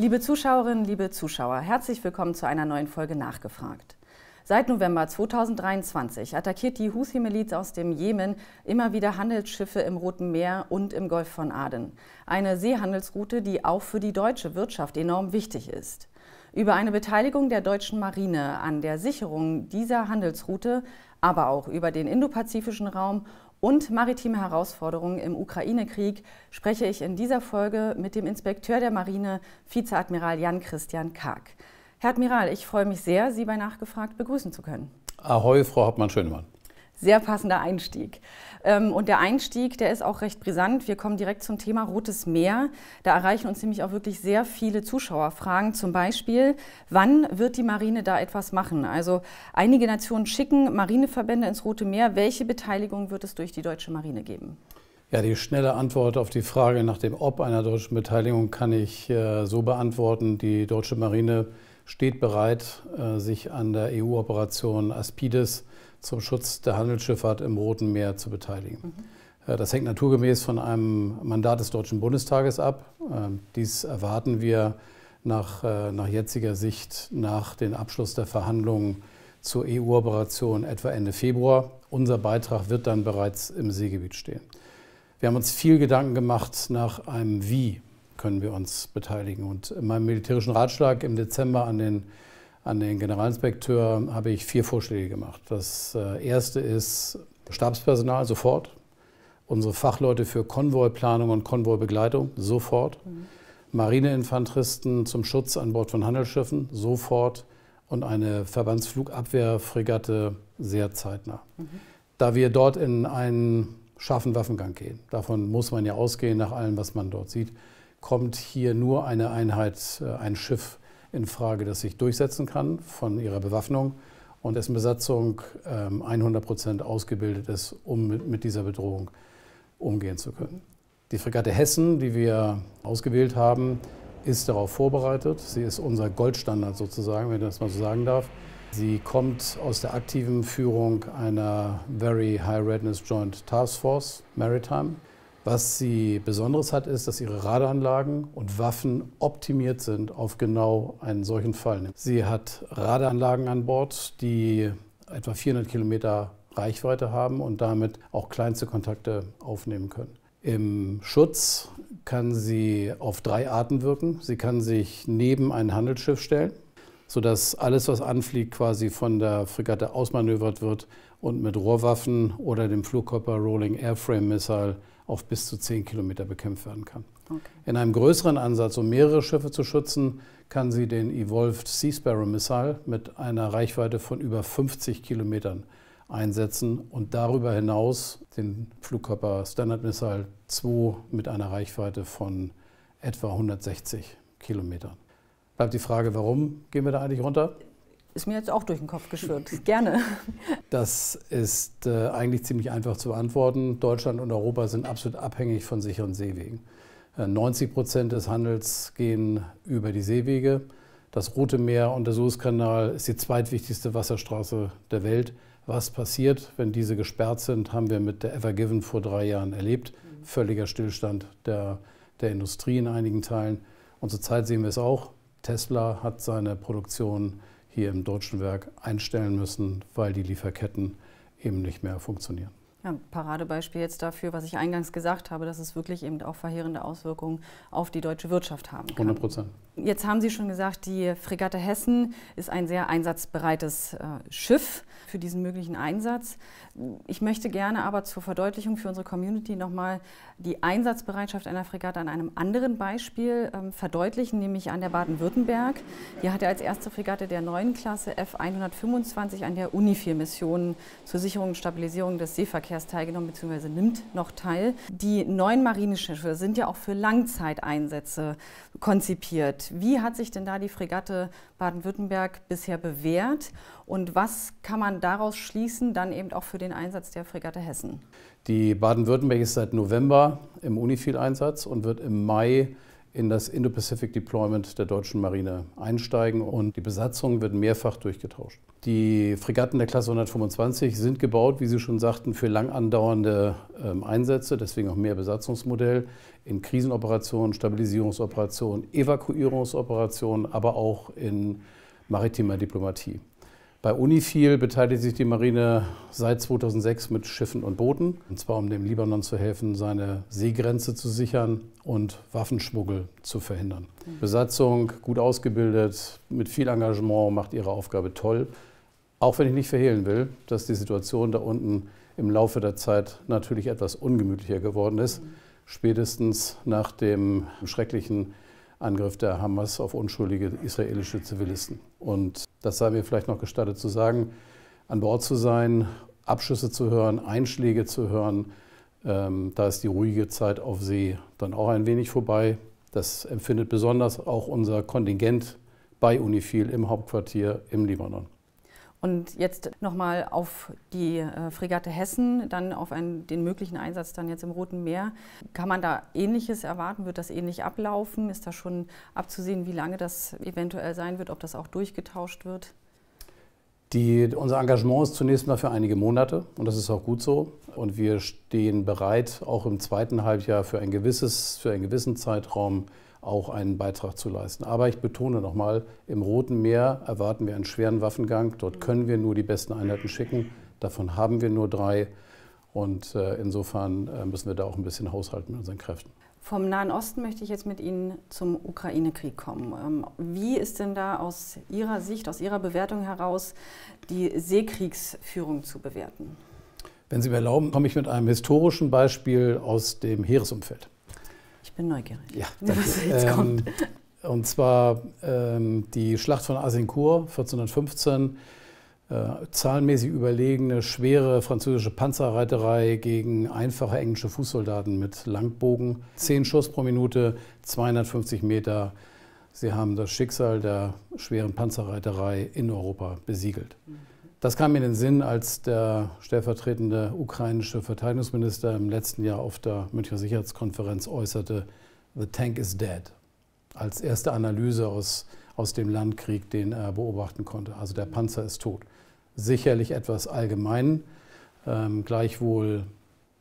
Liebe Zuschauerinnen, liebe Zuschauer, herzlich willkommen zu einer neuen Folge Nachgefragt. Seit November 2023 attackiert die Houthi-Miliz aus dem Jemen immer wieder Handelsschiffe im Roten Meer und im Golf von Aden. Eine Seehandelsroute, die auch für die deutsche Wirtschaft enorm wichtig ist. Über eine Beteiligung der deutschen Marine an der Sicherung dieser Handelsroute, aber auch über den indopazifischen Raum und maritime Herausforderungen im Ukraine-Krieg spreche ich in dieser Folge mit dem Inspekteur der Marine, Vizeadmiral Jan-Christian Karg. Herr Admiral, ich freue mich sehr, Sie bei Nachgefragt begrüßen zu können. Ahoi, Frau Hauptmann-Schönemann sehr passender Einstieg. Ähm, und der Einstieg, der ist auch recht brisant. Wir kommen direkt zum Thema Rotes Meer. Da erreichen uns nämlich auch wirklich sehr viele Zuschauerfragen. Zum Beispiel, wann wird die Marine da etwas machen? Also einige Nationen schicken Marineverbände ins Rote Meer. Welche Beteiligung wird es durch die deutsche Marine geben? Ja, die schnelle Antwort auf die Frage nach dem Ob einer deutschen Beteiligung kann ich äh, so beantworten. Die deutsche Marine steht bereit, äh, sich an der EU-Operation Aspides zu zum Schutz der Handelsschifffahrt im Roten Meer zu beteiligen. Mhm. Äh, das hängt naturgemäß von einem Mandat des Deutschen Bundestages ab. Ähm, dies erwarten wir nach, äh, nach jetziger Sicht nach dem Abschluss der Verhandlungen zur EU-Operation etwa Ende Februar. Unser Beitrag wird dann bereits im Seegebiet stehen. Wir haben uns viel Gedanken gemacht nach einem Wie können wir uns beteiligen. Und in meinem militärischen Ratschlag im Dezember an den an den Generalinspekteur habe ich vier Vorschläge gemacht. Das äh, erste ist Stabspersonal sofort, unsere Fachleute für Konvoiplanung und Konvoibegleitung sofort, mhm. Marineinfanteristen zum Schutz an Bord von Handelsschiffen sofort und eine Verbandsflugabwehrfregatte sehr zeitnah. Mhm. Da wir dort in einen scharfen Waffengang gehen, davon muss man ja ausgehen nach allem, was man dort sieht, kommt hier nur eine Einheit, äh, ein Schiff in Frage dass sich durchsetzen kann von ihrer Bewaffnung und dessen Besatzung 100 ähm, Prozent ausgebildet ist, um mit dieser Bedrohung umgehen zu können. Die Fregatte Hessen, die wir ausgewählt haben, ist darauf vorbereitet. Sie ist unser Goldstandard sozusagen, wenn ich das mal so sagen darf. Sie kommt aus der aktiven Führung einer Very High Readiness Joint Task Force Maritime. Was sie Besonderes hat, ist, dass ihre Radaranlagen und Waffen optimiert sind auf genau einen solchen Fall. Sie hat Radaranlagen an Bord, die etwa 400 Kilometer Reichweite haben und damit auch kleinste Kontakte aufnehmen können. Im Schutz kann sie auf drei Arten wirken. Sie kann sich neben ein Handelsschiff stellen, sodass alles, was anfliegt, quasi von der Fregatte ausmanövert wird und mit Rohrwaffen oder dem Flugkörper Rolling Airframe Missile auf bis zu 10 Kilometer bekämpft werden kann. Okay. In einem größeren Ansatz, um mehrere Schiffe zu schützen, kann sie den Evolved Sea Sparrow Missile mit einer Reichweite von über 50 Kilometern einsetzen und darüber hinaus den Flugkörper Standard Missile 2 mit einer Reichweite von etwa 160 Kilometern. Bleibt die Frage, warum gehen wir da eigentlich runter? Ist mir jetzt auch durch den Kopf geschwirrt. Gerne. Das ist äh, eigentlich ziemlich einfach zu beantworten. Deutschland und Europa sind absolut abhängig von sicheren Seewegen. 90 äh, Prozent des Handels gehen über die Seewege. Das Rote Meer und der Suezkanal ist die zweitwichtigste Wasserstraße der Welt. Was passiert, wenn diese gesperrt sind, haben wir mit der Ever Given vor drei Jahren erlebt. Mhm. Völliger Stillstand der, der Industrie in einigen Teilen. Und zurzeit sehen wir es auch. Tesla hat seine Produktion hier im deutschen Werk einstellen müssen, weil die Lieferketten eben nicht mehr funktionieren. Ja, Paradebeispiel jetzt dafür, was ich eingangs gesagt habe, dass es wirklich eben auch verheerende Auswirkungen auf die deutsche Wirtschaft haben kann. 100 Prozent. Jetzt haben Sie schon gesagt, die Fregatte Hessen ist ein sehr einsatzbereites äh, Schiff für diesen möglichen Einsatz. Ich möchte gerne aber zur Verdeutlichung für unsere Community nochmal die Einsatzbereitschaft einer Fregatte an einem anderen Beispiel ähm, verdeutlichen, nämlich an der Baden-Württemberg. Hier hat er als erste Fregatte der neuen Klasse F125 an der UNIFIR-Mission zur Sicherung und Stabilisierung des Seeverkehrs Verkehrs teilgenommen bzw. nimmt noch teil. Die neuen Marineschiffe sind ja auch für Langzeiteinsätze konzipiert. Wie hat sich denn da die Fregatte Baden-Württemberg bisher bewährt und was kann man daraus schließen, dann eben auch für den Einsatz der Fregatte Hessen? Die Baden-Württemberg ist seit November im unifil einsatz und wird im Mai in das Indo-Pacific Deployment der deutschen Marine einsteigen und die Besatzung wird mehrfach durchgetauscht. Die Fregatten der Klasse 125 sind gebaut, wie Sie schon sagten, für lang andauernde ähm, Einsätze, deswegen auch mehr Besatzungsmodell in Krisenoperationen, Stabilisierungsoperationen, Evakuierungsoperationen, aber auch in maritimer Diplomatie. Bei Unifil beteiligt sich die Marine seit 2006 mit Schiffen und Booten, und zwar um dem Libanon zu helfen, seine Seegrenze zu sichern und Waffenschmuggel zu verhindern. Mhm. Besatzung, gut ausgebildet, mit viel Engagement, macht ihre Aufgabe toll. Auch wenn ich nicht verhehlen will, dass die Situation da unten im Laufe der Zeit natürlich etwas ungemütlicher geworden ist, mhm. spätestens nach dem schrecklichen Angriff der Hamas auf unschuldige israelische Zivilisten. Und das sei mir vielleicht noch gestattet zu sagen, an Bord zu sein, Abschüsse zu hören, Einschläge zu hören, ähm, da ist die ruhige Zeit auf See dann auch ein wenig vorbei. Das empfindet besonders auch unser Kontingent bei UNIFIL im Hauptquartier im Libanon. Und jetzt nochmal auf die äh, Fregatte Hessen, dann auf einen, den möglichen Einsatz dann jetzt im Roten Meer. Kann man da Ähnliches erwarten? Wird das ähnlich ablaufen? Ist da schon abzusehen, wie lange das eventuell sein wird, ob das auch durchgetauscht wird? Die, unser Engagement ist zunächst mal für einige Monate und das ist auch gut so. Und wir stehen bereit, auch im zweiten Halbjahr für, ein gewisses, für einen gewissen Zeitraum auch einen Beitrag zu leisten. Aber ich betone nochmal, im Roten Meer erwarten wir einen schweren Waffengang. Dort können wir nur die besten Einheiten schicken. Davon haben wir nur drei. Und äh, insofern äh, müssen wir da auch ein bisschen haushalten mit unseren Kräften. Vom Nahen Osten möchte ich jetzt mit Ihnen zum Ukraine-Krieg kommen. Ähm, wie ist denn da aus Ihrer Sicht, aus Ihrer Bewertung heraus die Seekriegsführung zu bewerten? Wenn Sie mir erlauben, komme ich mit einem historischen Beispiel aus dem Heeresumfeld. Ich bin neugierig. Ja, danke. Was jetzt ähm, kommt. Und zwar ähm, die Schlacht von Asincourt 1415, äh, zahlenmäßig überlegene, schwere französische Panzerreiterei gegen einfache englische Fußsoldaten mit Langbogen. Zehn Schuss pro Minute, 250 Meter. Sie haben das Schicksal der schweren Panzerreiterei in Europa besiegelt. Mhm. Das kam mir in den Sinn, als der stellvertretende ukrainische Verteidigungsminister im letzten Jahr auf der Münchner Sicherheitskonferenz äußerte, The Tank is dead, als erste Analyse aus, aus dem Landkrieg, den er beobachten konnte. Also der Panzer ist tot. Sicherlich etwas allgemein, ähm, gleichwohl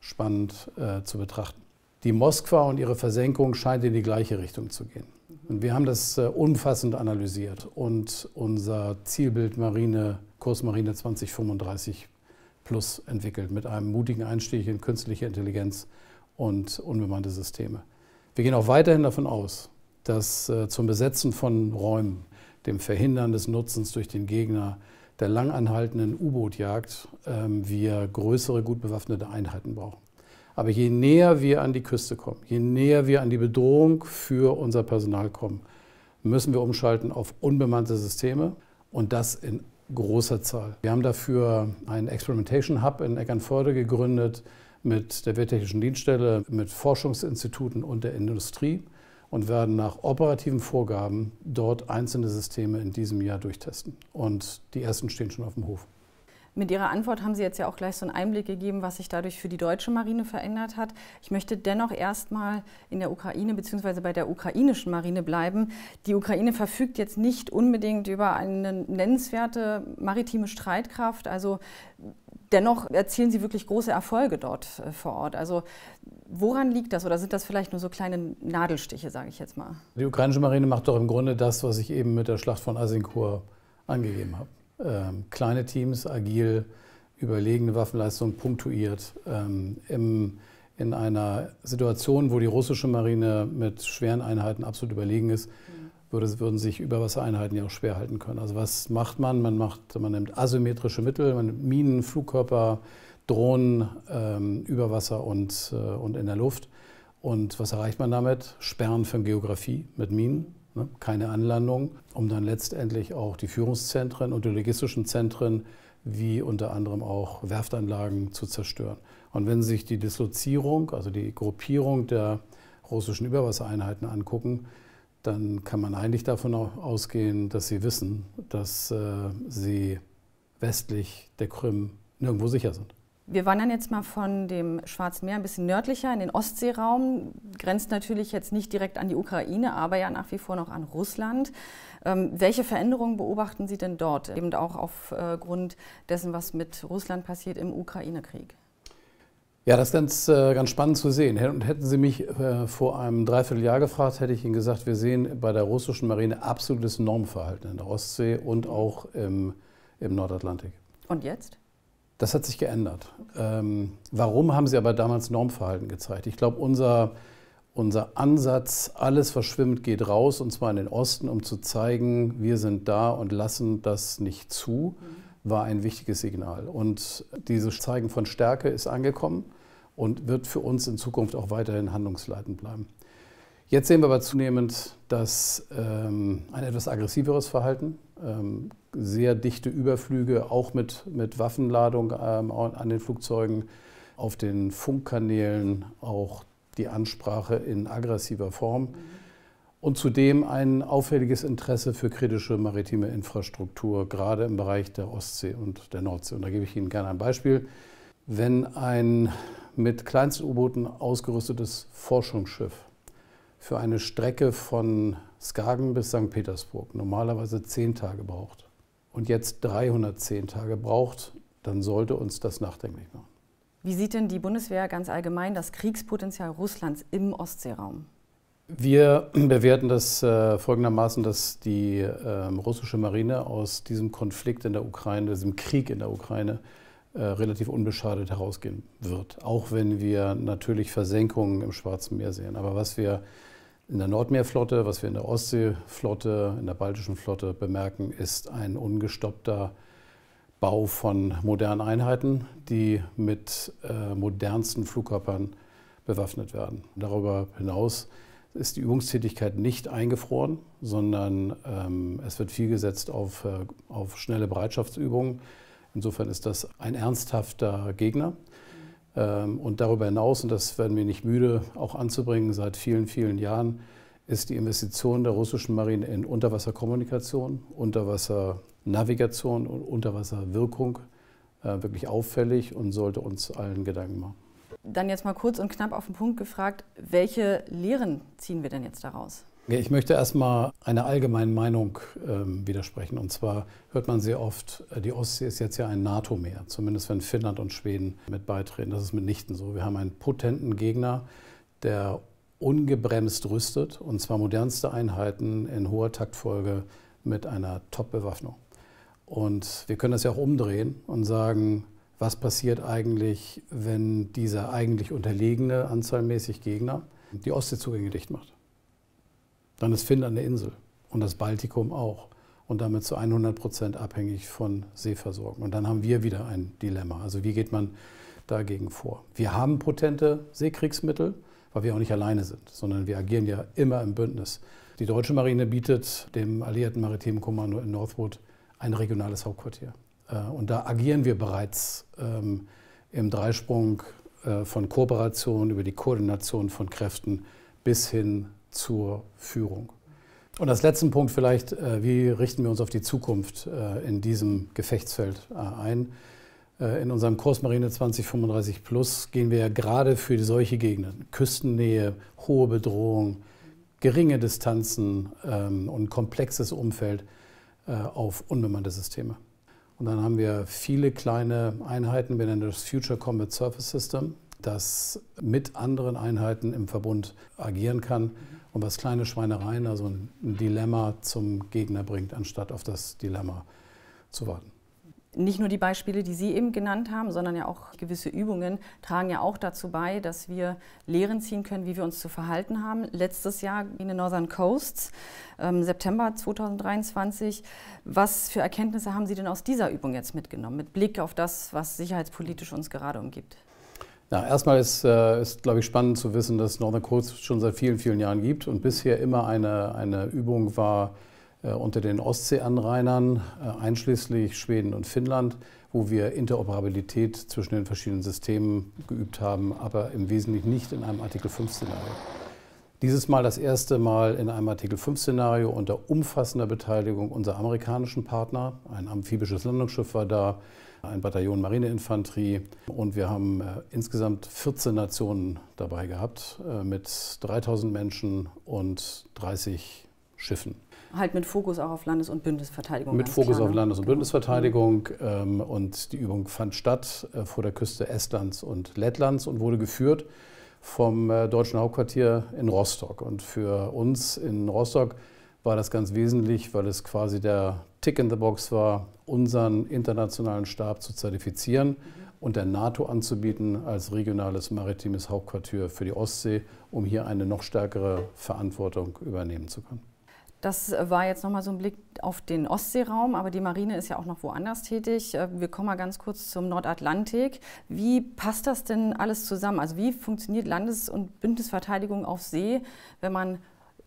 spannend äh, zu betrachten. Die Moskwa und ihre Versenkung scheint in die gleiche Richtung zu gehen. Und wir haben das äh, umfassend analysiert und unser Zielbild Marine Kurs Marine 2035 Plus entwickelt mit einem mutigen Einstieg in künstliche Intelligenz und unbemannte Systeme. Wir gehen auch weiterhin davon aus, dass äh, zum Besetzen von Räumen, dem Verhindern des Nutzens durch den Gegner, der langanhaltenden U-Boot-Jagd ähm, wir größere, gut bewaffnete Einheiten brauchen. Aber je näher wir an die Küste kommen, je näher wir an die Bedrohung für unser Personal kommen, müssen wir umschalten auf unbemannte Systeme und das in großer Zahl. Wir haben dafür einen Experimentation Hub in Eckernförde gegründet mit der Wehrtechnischen Dienststelle, mit Forschungsinstituten und der Industrie und werden nach operativen Vorgaben dort einzelne Systeme in diesem Jahr durchtesten. Und die ersten stehen schon auf dem Hof. Mit Ihrer Antwort haben Sie jetzt ja auch gleich so einen Einblick gegeben, was sich dadurch für die deutsche Marine verändert hat. Ich möchte dennoch erstmal in der Ukraine bzw. bei der ukrainischen Marine bleiben. Die Ukraine verfügt jetzt nicht unbedingt über eine nennenswerte maritime Streitkraft. Also dennoch erzielen Sie wirklich große Erfolge dort äh, vor Ort. Also woran liegt das oder sind das vielleicht nur so kleine Nadelstiche, sage ich jetzt mal? Die ukrainische Marine macht doch im Grunde das, was ich eben mit der Schlacht von Asincourt angegeben habe. Ähm, kleine Teams, agil, überlegene Waffenleistung punktuiert. Ähm, im, in einer Situation, wo die russische Marine mit schweren Einheiten absolut überlegen ist, mhm. würde, würden sich Überwassereinheiten ja auch schwer halten können. Also was macht man? Man, macht, man nimmt asymmetrische Mittel, man nimmt Minen, Flugkörper, Drohnen, ähm, über und, äh, und in der Luft. Und was erreicht man damit? Sperren von Geografie mit Minen. Ne, keine Anlandung, um dann letztendlich auch die Führungszentren und die logistischen Zentren wie unter anderem auch Werftanlagen zu zerstören. Und wenn Sie sich die Dislozierung, also die Gruppierung der russischen Überwassereinheiten angucken, dann kann man eigentlich davon ausgehen, dass sie wissen, dass äh, sie westlich der Krim nirgendwo sicher sind. Wir wandern jetzt mal von dem Schwarzen Meer ein bisschen nördlicher in den Ostseeraum. Grenzt natürlich jetzt nicht direkt an die Ukraine, aber ja nach wie vor noch an Russland. Ähm, welche Veränderungen beobachten Sie denn dort, eben auch aufgrund äh, dessen, was mit Russland passiert im Ukraine-Krieg? Ja, das ist ganz, äh, ganz spannend zu sehen. hätten Sie mich äh, vor einem Dreivierteljahr gefragt, hätte ich Ihnen gesagt, wir sehen bei der russischen Marine absolutes Normverhalten in der Ostsee und auch im, im Nordatlantik. Und jetzt? Das hat sich geändert. Ähm, warum haben sie aber damals Normverhalten gezeigt? Ich glaube, unser, unser Ansatz, alles verschwimmt, geht raus, und zwar in den Osten, um zu zeigen, wir sind da und lassen das nicht zu, mhm. war ein wichtiges Signal. Und dieses Zeigen von Stärke ist angekommen und wird für uns in Zukunft auch weiterhin handlungsleitend bleiben. Jetzt sehen wir aber zunehmend, dass ähm, ein etwas aggressiveres Verhalten, ähm, sehr dichte Überflüge, auch mit, mit Waffenladung ähm, an den Flugzeugen, auf den Funkkanälen, auch die Ansprache in aggressiver Form. Mhm. Und zudem ein auffälliges Interesse für kritische maritime Infrastruktur, gerade im Bereich der Ostsee und der Nordsee. Und da gebe ich Ihnen gerne ein Beispiel. Wenn ein mit Kleinst-U-Booten ausgerüstetes Forschungsschiff für eine Strecke von Skagen bis St. Petersburg normalerweise zehn Tage braucht, und jetzt 310 Tage braucht, dann sollte uns das nachdenklich machen. Wie sieht denn die Bundeswehr ganz allgemein das Kriegspotenzial Russlands im Ostseeraum? Wir bewerten das äh, folgendermaßen, dass die ähm, russische Marine aus diesem Konflikt in der Ukraine, diesem Krieg in der Ukraine, äh, relativ unbeschadet herausgehen wird. Auch wenn wir natürlich Versenkungen im Schwarzen Meer sehen. Aber was wir in der Nordmeerflotte, was wir in der Ostseeflotte, in der Baltischen Flotte bemerken, ist ein ungestoppter Bau von modernen Einheiten, die mit äh, modernsten Flugkörpern bewaffnet werden. Darüber hinaus ist die Übungstätigkeit nicht eingefroren, sondern ähm, es wird viel gesetzt auf, äh, auf schnelle Bereitschaftsübungen. Insofern ist das ein ernsthafter Gegner. Ähm, und darüber hinaus, und das werden wir nicht müde auch anzubringen seit vielen, vielen Jahren, ist die Investition der russischen Marine in Unterwasserkommunikation, Unterwassernavigation und Unterwasserwirkung äh, wirklich auffällig und sollte uns allen Gedanken machen. Dann jetzt mal kurz und knapp auf den Punkt gefragt, welche Lehren ziehen wir denn jetzt daraus? Ich möchte erstmal einer allgemeinen Meinung ähm, widersprechen. Und zwar hört man sehr oft, äh, die Ostsee ist jetzt ja ein NATO-Meer, zumindest wenn Finnland und Schweden mit beitreten. Das ist mitnichten so. Wir haben einen potenten Gegner, der ungebremst rüstet, und zwar modernste Einheiten in hoher Taktfolge mit einer Top-Bewaffnung. Und wir können das ja auch umdrehen und sagen, was passiert eigentlich, wenn dieser eigentlich unterlegene, anzahlmäßig Gegner die Ostseezugänge dicht macht? Dann ist Finnland eine Insel und das Baltikum auch und damit zu 100 Prozent abhängig von Seeversorgung. Und dann haben wir wieder ein Dilemma. Also wie geht man dagegen vor? Wir haben potente Seekriegsmittel, weil wir auch nicht alleine sind, sondern wir agieren ja immer im Bündnis. Die deutsche Marine bietet dem alliierten maritimen Kommando in Northwood ein regionales Hauptquartier. Äh, und da agieren wir bereits ähm, im Dreisprung äh, von Kooperation über die Koordination von Kräften bis hin zur Führung. Und als letzten Punkt vielleicht, äh, wie richten wir uns auf die Zukunft äh, in diesem Gefechtsfeld äh, ein? In unserem Kurs Marine 2035 Plus gehen wir ja gerade für solche Gegenden, Küstennähe, hohe Bedrohung, geringe Distanzen ähm, und komplexes Umfeld auf unbemannte Systeme. Und dann haben wir viele kleine Einheiten, wir nennen das Future Combat Surface System, das mit anderen Einheiten im Verbund agieren kann und was kleine Schweinereien, also ein Dilemma zum Gegner bringt, anstatt auf das Dilemma zu warten. Nicht nur die Beispiele, die Sie eben genannt haben, sondern ja auch gewisse Übungen tragen ja auch dazu bei, dass wir Lehren ziehen können, wie wir uns zu verhalten haben. Letztes Jahr in den Northern Coasts, ähm, September 2023. Was für Erkenntnisse haben Sie denn aus dieser Übung jetzt mitgenommen, mit Blick auf das, was sicherheitspolitisch uns gerade umgibt? Ja, erstmal ist, äh, ist glaube ich, spannend zu wissen, dass Northern Coast schon seit vielen, vielen Jahren gibt und bisher immer eine, eine Übung war äh, unter den Ostseeanrainern, äh, einschließlich Schweden und Finnland, wo wir Interoperabilität zwischen den verschiedenen Systemen geübt haben, aber im Wesentlichen nicht in einem Artikel 5-Szenario. Dieses Mal das erste Mal in einem Artikel 5-Szenario unter umfassender Beteiligung unserer amerikanischen Partner. Ein amphibisches Landungsschiff war da, ein Bataillon Marineinfanterie und wir haben äh, insgesamt 14 Nationen dabei gehabt äh, mit 3000 Menschen und 30 Schiffen. Halt mit Fokus auch auf Landes- und Bündnisverteidigung. Mit Fokus klar, auf ne? Landes- und genau. Bündnisverteidigung. Ähm, und die Übung fand statt äh, vor der Küste Estlands und Lettlands und wurde geführt vom äh, deutschen Hauptquartier in Rostock. Und für uns in Rostock war das ganz wesentlich, weil es quasi der, Tick in the Box war, unseren internationalen Stab zu zertifizieren und der NATO anzubieten als regionales maritimes Hauptquartier für die Ostsee, um hier eine noch stärkere Verantwortung übernehmen zu können. Das war jetzt nochmal so ein Blick auf den Ostseeraum, aber die Marine ist ja auch noch woanders tätig. Äh, wir kommen mal ganz kurz zum Nordatlantik. Wie passt das denn alles zusammen? Also wie funktioniert Landes- und Bündnisverteidigung auf See, wenn man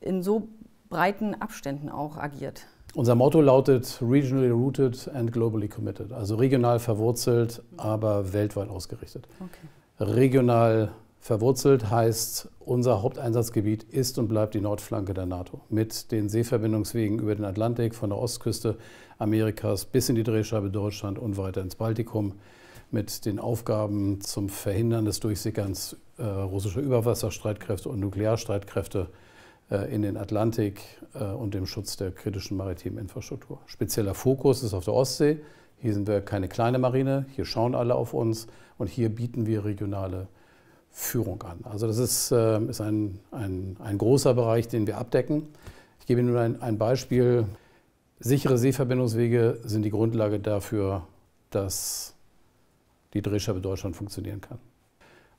in so breiten Abständen auch agiert? Unser Motto lautet Regionally Rooted and Globally Committed, also regional verwurzelt, aber weltweit ausgerichtet. Okay. Regional verwurzelt heißt, unser Haupteinsatzgebiet ist und bleibt die Nordflanke der NATO mit den Seeverbindungswegen über den Atlantik von der Ostküste Amerikas bis in die Drehscheibe Deutschland und weiter ins Baltikum mit den Aufgaben zum Verhindern des Durchsickerns äh, russischer Überwasserstreitkräfte und Nuklearstreitkräfte äh, in den Atlantik äh, und dem Schutz der kritischen maritimen Infrastruktur. Spezieller Fokus ist auf der Ostsee. Hier sind wir keine kleine Marine, hier schauen alle auf uns und hier bieten wir regionale Führung an. Also das ist, ähm, ist ein, ein, ein, großer Bereich, den wir abdecken. Ich gebe Ihnen nur ein, ein Beispiel. Sichere Seeverbindungswege sind die Grundlage dafür, dass die Drehscheibe Deutschland funktionieren kann.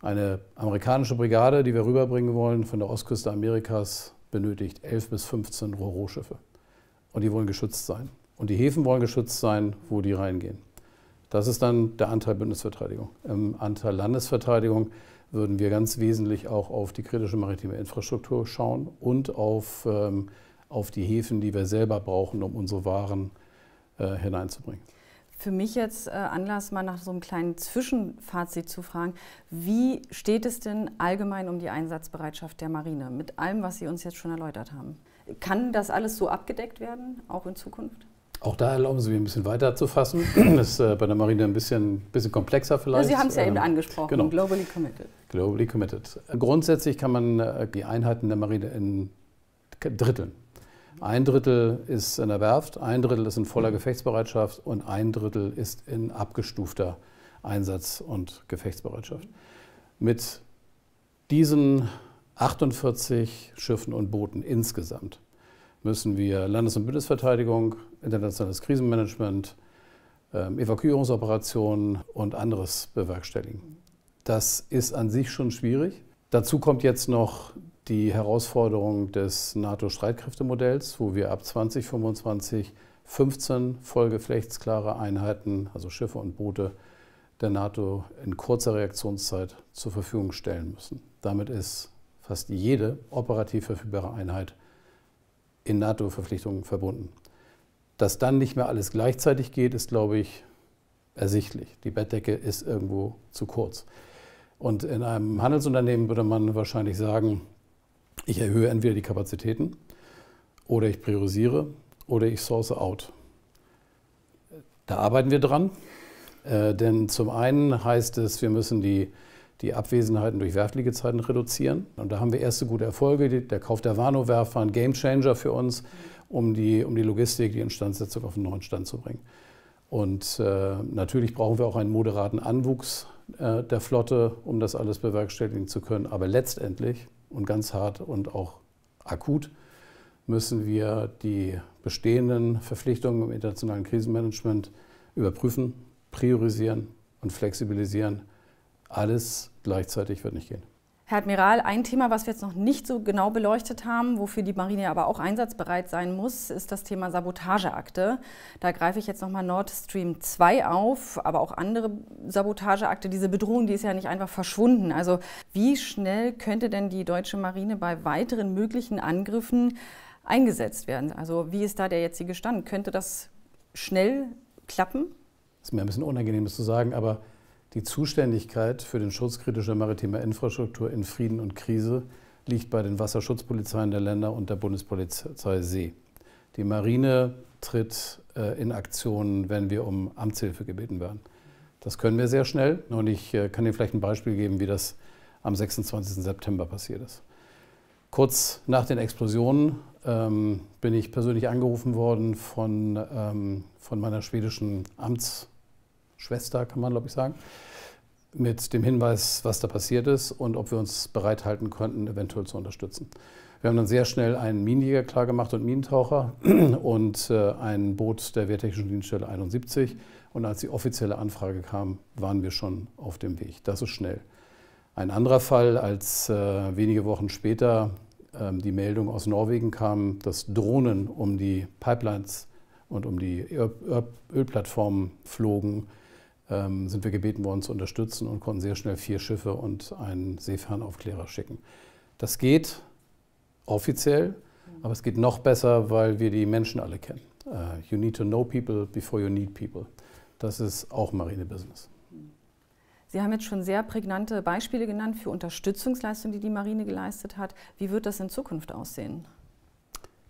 Eine amerikanische Brigade, die wir rüberbringen wollen von der Ostküste Amerikas benötigt 11 bis 15 Rohrohschiffe. Und die wollen geschützt sein. Und die Häfen wollen geschützt sein, wo die reingehen. Das ist dann der Anteil Bündnisverteidigung. Im Anteil Landesverteidigung würden wir ganz wesentlich auch auf die kritische maritime Infrastruktur schauen und auf, ähm, auf die Häfen, die wir selber brauchen, um unsere Waren äh, hineinzubringen für mich jetzt äh, Anlass, mal nach so einem kleinen Zwischenfazit zu fragen. Wie steht es denn allgemein um die Einsatzbereitschaft der Marine mit allem, was Sie uns jetzt schon erläutert haben? Kann das alles so abgedeckt werden, auch in Zukunft? Auch da erlauben Sie mir ein bisschen weiter zu fassen. Das ist äh, bei der Marine ein bisschen, bisschen komplexer vielleicht. Sie haben es ja eben ähm, angesprochen, genau. globally committed. Globally committed. Grundsätzlich kann man äh, die Einheiten der Marine in dritteln. Ein Drittel ist in der Werft, ein Drittel ist in voller mhm. Gefechtsbereitschaft und ein Drittel ist in abgestufter Einsatz und Gefechtsbereitschaft. Mit diesen 48 Schiffen und Booten insgesamt müssen wir Landes- und Bundesverteidigung, internationales Krisenmanagement, ähm, Evakuierungsoperationen und anderes bewerkstelligen. Das ist an sich schon schwierig. Dazu kommt jetzt noch die Herausforderung des NATO-Streitkräftemodells, wo wir ab 2025 15 vollgeflechtsklare Einheiten, also Schiffe und Boote der NATO in kurzer Reaktionszeit zur Verfügung stellen müssen. Damit ist fast jede operativ verfügbare Einheit in NATO-Verpflichtungen verbunden. Dass dann nicht mehr alles gleichzeitig geht, ist, glaube ich, ersichtlich. Die Bettdecke ist irgendwo zu kurz. Und in einem Handelsunternehmen würde man wahrscheinlich sagen, ich erhöhe entweder die Kapazitäten oder ich priorisiere oder ich source out. Da arbeiten wir dran, äh, denn zum einen heißt es, wir müssen die, die Abwesenheiten durch Werftliegezeiten reduzieren. Und da haben wir erste gute Erfolge. Der Kauf der Warnow-Werfer ein Gamechanger für uns, um die, um die Logistik, die Instandsetzung auf einen neuen Stand zu bringen. Und äh, natürlich brauchen wir auch einen moderaten Anwuchs äh, der Flotte, um das alles bewerkstelligen zu können. Aber letztendlich und ganz hart und auch akut müssen wir die bestehenden Verpflichtungen im internationalen Krisenmanagement überprüfen, priorisieren und flexibilisieren. Alles gleichzeitig wird nicht gehen. Herr Admiral, ein Thema, was wir jetzt noch nicht so genau beleuchtet haben, wofür die Marine aber auch einsatzbereit sein muss, ist das Thema Sabotageakte. Da greife ich jetzt nochmal Nord Stream 2 auf, aber auch andere Sabotageakte. Diese Bedrohung, die ist ja nicht einfach verschwunden. Also wie schnell könnte denn die deutsche Marine bei weiteren möglichen Angriffen eingesetzt werden? Also wie ist da der jetzige Stand? Könnte das schnell klappen? Das Ist mir ein bisschen unangenehm, das zu sagen, aber die Zuständigkeit für den Schutz kritischer maritimer Infrastruktur in Frieden und Krise liegt bei den Wasserschutzpolizeien der Länder und der Bundespolizei See. Die Marine tritt äh, in Aktion, wenn wir um Amtshilfe gebeten werden. Das können wir sehr schnell und ich äh, kann Ihnen vielleicht ein Beispiel geben, wie das am 26. September passiert ist. Kurz nach den Explosionen ähm, bin ich persönlich angerufen worden von, ähm, von meiner schwedischen Amts, Schwester, kann man glaube ich sagen, mit dem Hinweis, was da passiert ist und ob wir uns bereithalten könnten, eventuell zu unterstützen. Wir haben dann sehr schnell einen Minenjäger klargemacht und Minentaucher und äh, ein Boot der Wehrtechnischen Dienststelle 71. Und als die offizielle Anfrage kam, waren wir schon auf dem Weg. Das ist schnell. Ein anderer Fall, als äh, wenige Wochen später ähm, die Meldung aus Norwegen kam, dass Drohnen um die Pipelines und um die Ölplattformen flogen, ähm, sind wir gebeten worden zu unterstützen und konnten sehr schnell vier Schiffe und einen Seefernaufklärer schicken. Das geht offiziell, mhm. aber es geht noch besser, weil wir die Menschen alle kennen. Uh, you need to know people before you need people. Das ist auch Marine-Business. Sie haben jetzt schon sehr prägnante Beispiele genannt für Unterstützungsleistungen, die die Marine geleistet hat. Wie wird das in Zukunft aussehen?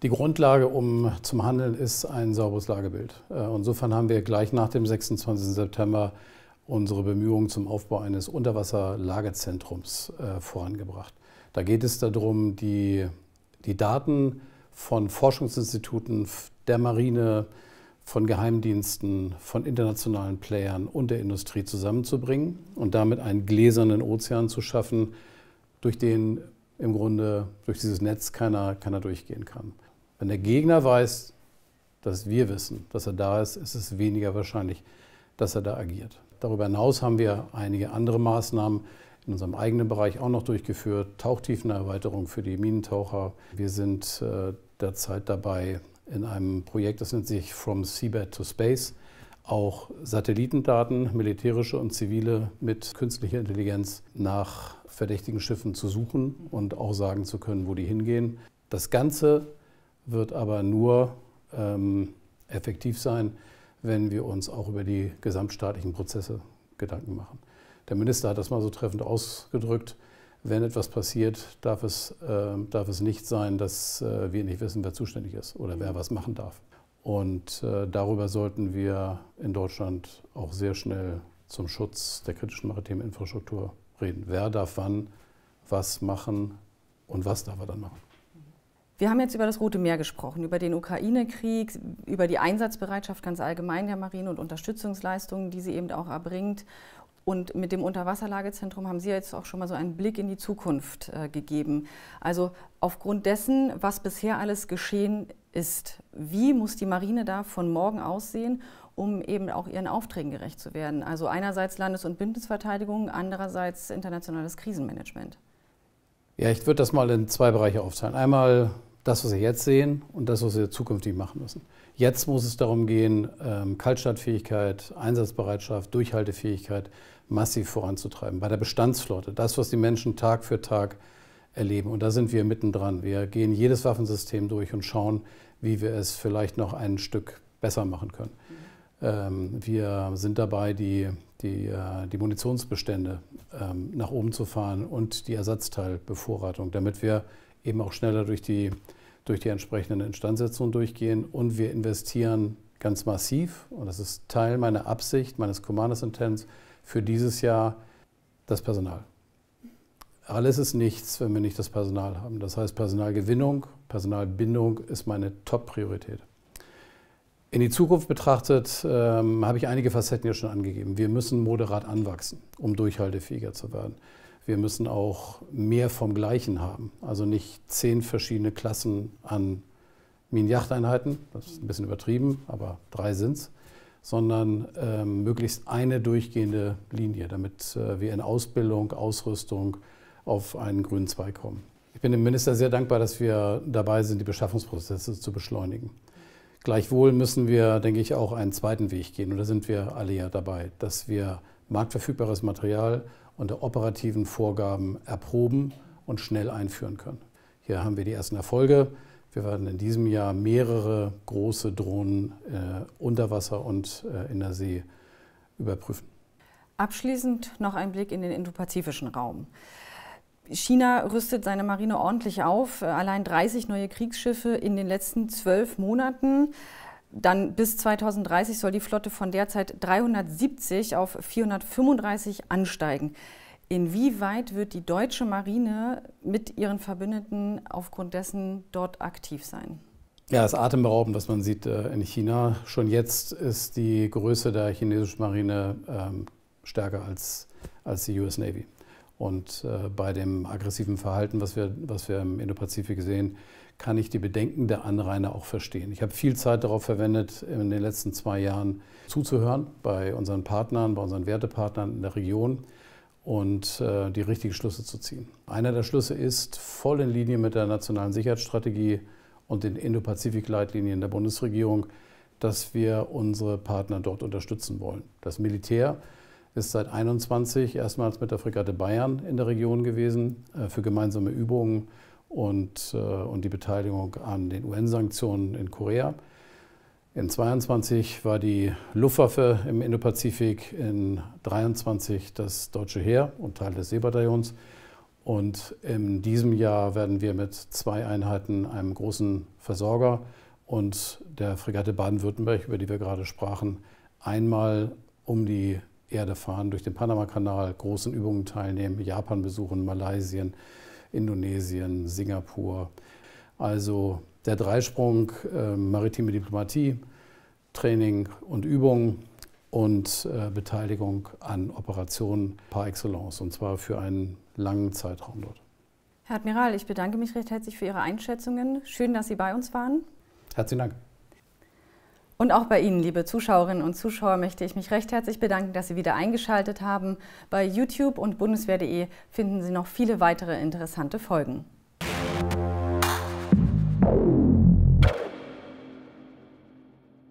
Die Grundlage um zum Handeln ist ein sauberes Lagebild. Äh, insofern haben wir gleich nach dem 26. September unsere Bemühungen zum Aufbau eines Unterwasserlagezentrums äh, vorangebracht. Da geht es darum, die, die Daten von Forschungsinstituten, der Marine, von Geheimdiensten, von internationalen Playern und der Industrie zusammenzubringen und damit einen gläsernen Ozean zu schaffen, durch den im Grunde durch dieses Netz keiner, keiner durchgehen kann. Wenn der Gegner weiß, dass wir wissen, dass er da ist, ist es weniger wahrscheinlich, dass er da agiert. Darüber hinaus haben wir einige andere Maßnahmen in unserem eigenen Bereich auch noch durchgeführt. Tauchtiefenerweiterung für die Minentaucher. Wir sind äh, derzeit dabei in einem Projekt, das nennt sich From Seabed to Space, auch Satellitendaten, militärische und zivile, mit künstlicher Intelligenz nach verdächtigen Schiffen zu suchen und auch sagen zu können, wo die hingehen. Das Ganze wird aber nur ähm, effektiv sein, wenn wir uns auch über die gesamtstaatlichen Prozesse Gedanken machen. Der Minister hat das mal so treffend ausgedrückt. Wenn etwas passiert, darf es, äh, darf es nicht sein, dass äh, wir nicht wissen, wer zuständig ist oder wer mhm. was machen darf. Und äh, darüber sollten wir in Deutschland auch sehr schnell zum Schutz der kritischen maritimen Infrastruktur reden. Wer darf wann was machen und was darf er dann machen? Wir haben jetzt über das Rote Meer gesprochen, über den Ukraine-Krieg, über die Einsatzbereitschaft ganz allgemein der Marine und Unterstützungsleistungen, die sie eben auch erbringt. Und mit dem Unterwasserlagezentrum haben Sie jetzt auch schon mal so einen Blick in die Zukunft äh, gegeben. Also aufgrund dessen, was bisher alles geschehen ist, wie muss die Marine da von morgen aussehen, um eben auch ihren Aufträgen gerecht zu werden? Also einerseits Landes- und Bündnisverteidigung, andererseits internationales Krisenmanagement. Ja, ich würde das mal in zwei Bereiche aufteilen. Einmal das, was wir jetzt sehen und das, was wir zukünftig machen müssen. Jetzt muss es darum gehen, ähm, Kaltstartfähigkeit, Einsatzbereitschaft, Durchhaltefähigkeit massiv voranzutreiben. Bei der Bestandsflotte, das, was die Menschen Tag für Tag erleben. Und da sind wir mittendran. Wir gehen jedes Waffensystem durch und schauen, wie wir es vielleicht noch ein Stück besser machen können. Mhm. Ähm, wir sind dabei, die die, äh, die Munitionsbestände ähm, nach oben zu fahren und die Ersatzteilbevorratung, damit wir eben auch schneller durch die, durch die entsprechenden Instandsetzungen durchgehen. Und wir investieren ganz massiv, und das ist Teil meiner Absicht, meines Commanders-Intents, für dieses Jahr das Personal. Alles ist nichts, wenn wir nicht das Personal haben. Das heißt, Personalgewinnung, Personalbindung ist meine Top-Priorität. In die Zukunft betrachtet ähm, habe ich einige Facetten ja schon angegeben. Wir müssen moderat anwachsen, um durchhaltefähiger zu werden. Wir müssen auch mehr vom Gleichen haben, also nicht zehn verschiedene Klassen an Minenjachteinheiten, das ist ein bisschen übertrieben, aber drei sind es, sondern ähm, möglichst eine durchgehende Linie, damit äh, wir in Ausbildung, Ausrüstung auf einen grünen Zweig kommen. Ich bin dem Minister sehr dankbar, dass wir dabei sind, die Beschaffungsprozesse zu beschleunigen. Gleichwohl müssen wir, denke ich, auch einen zweiten Weg gehen. Und da sind wir alle ja dabei, dass wir marktverfügbares Material unter operativen Vorgaben erproben und schnell einführen können. Hier haben wir die ersten Erfolge. Wir werden in diesem Jahr mehrere große Drohnen äh, unter Wasser und äh, in der See überprüfen. Abschließend noch ein Blick in den indopazifischen Raum. China rüstet seine Marine ordentlich auf. Äh, allein 30 neue Kriegsschiffe in den letzten zwölf Monaten. Dann bis 2030 soll die Flotte von derzeit 370 auf 435 ansteigen. Inwieweit wird die deutsche Marine mit ihren Verbündeten aufgrund dessen dort aktiv sein? Ja, es ist atemberaubend, was man sieht äh, in China. Schon jetzt ist die Größe der chinesischen Marine ähm, stärker als, als die US Navy. Und äh, bei dem aggressiven Verhalten, was wir, was wir im Indo-Pazifik sehen, kann ich die Bedenken der Anrainer auch verstehen. Ich habe viel Zeit darauf verwendet, in den letzten zwei Jahren zuzuhören bei unseren Partnern, bei unseren Wertepartnern in der Region und äh, die richtigen Schlüsse zu ziehen. Einer der Schlüsse ist, voll in Linie mit der nationalen Sicherheitsstrategie und den Indo-Pazifik-Leitlinien der Bundesregierung, dass wir unsere Partner dort unterstützen wollen. Das Militär ist seit 21 erstmals mit der Fregatte Bayern in der Region gewesen äh, für gemeinsame Übungen und, äh, und die Beteiligung an den UN-Sanktionen in Korea. In 22 war die Luftwaffe im Indopazifik, in 23 das Deutsche Heer und Teil des Seebataillons. Und in diesem Jahr werden wir mit zwei Einheiten, einem großen Versorger und der Fregatte Baden-Württemberg, über die wir gerade sprachen, einmal um die Erde fahren, durch den Panamakanal, großen Übungen teilnehmen, Japan besuchen, Malaysia, Indonesien, Singapur. Also der Dreisprung, äh, maritime Diplomatie, Training und Übung und äh, Beteiligung an Operationen par excellence, und zwar für einen langen Zeitraum dort. Herr Admiral, ich bedanke mich recht herzlich für Ihre Einschätzungen. Schön, dass Sie bei uns waren. Herzlichen Dank. Und auch bei Ihnen, liebe Zuschauerinnen und Zuschauer, möchte ich mich recht herzlich bedanken, dass Sie wieder eingeschaltet haben. Bei YouTube und bundeswehr.de finden Sie noch viele weitere interessante Folgen.